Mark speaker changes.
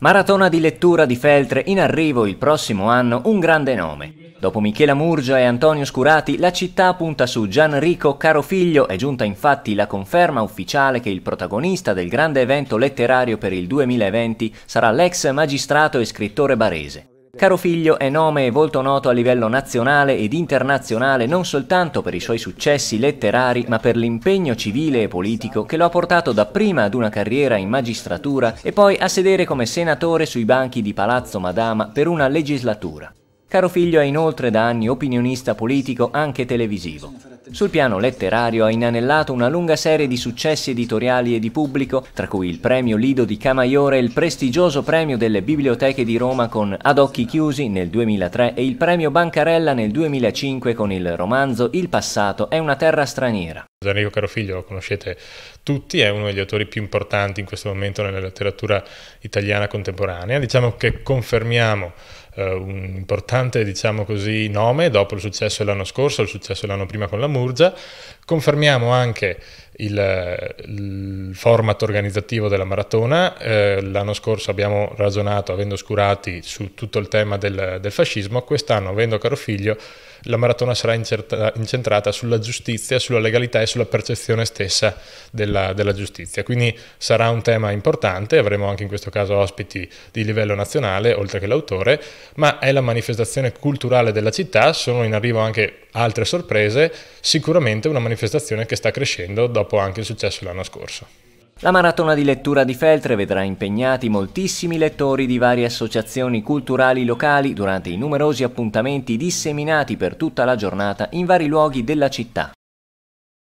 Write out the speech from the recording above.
Speaker 1: Maratona di lettura di Feltre in arrivo il prossimo anno un grande nome. Dopo Michela Murgia e Antonio Scurati, la città punta su Gianrico Carofiglio. È giunta infatti la conferma ufficiale che il protagonista del grande evento letterario per il 2020 sarà l'ex magistrato e scrittore barese. Caro figlio è nome e volto noto a livello nazionale ed internazionale non soltanto per i suoi successi letterari, ma per l'impegno civile e politico che lo ha portato dapprima ad una carriera in magistratura e poi a sedere come senatore sui banchi di Palazzo Madama per una legislatura. Caro figlio è inoltre da anni opinionista politico anche televisivo. Sul piano letterario ha inanellato una lunga serie di successi editoriali e di pubblico, tra cui il premio Lido di Camaiore e il prestigioso premio delle biblioteche di Roma con Ad occhi chiusi nel 2003 e il premio Bancarella nel 2005 con il romanzo Il passato è una terra straniera.
Speaker 2: Enrico Carofiglio lo conoscete tutti, è uno degli autori più importanti in questo momento nella letteratura italiana contemporanea. Diciamo che confermiamo eh, un importante diciamo così, nome dopo il successo dell'anno scorso, il successo dell'anno prima con la Murgia. Confermiamo anche il, il format organizzativo della maratona. Eh, l'anno scorso abbiamo ragionato, avendo Scurati, su tutto il tema del, del fascismo. Quest'anno, avendo Caro Figlio, la maratona sarà incerta, incentrata sulla giustizia, sulla legalità e sulla percezione stessa della, della, giustizia. Quindi sarà un tema importante, avremo anche in questo caso ospiti di livello nazionale, oltre che l'autore, ma è la manifestazione culturale della città, sono in arrivo anche altre sorprese, sicuramente una manifestazione che sta crescendo dopo purtroppo anche successo l'anno scorso.
Speaker 1: La maratona di lettura di Feltre vedrà impegnati moltissimi lettori di varie associazioni culturali locali durante i numerosi appuntamenti disseminati per tutta la giornata in vari luoghi della città.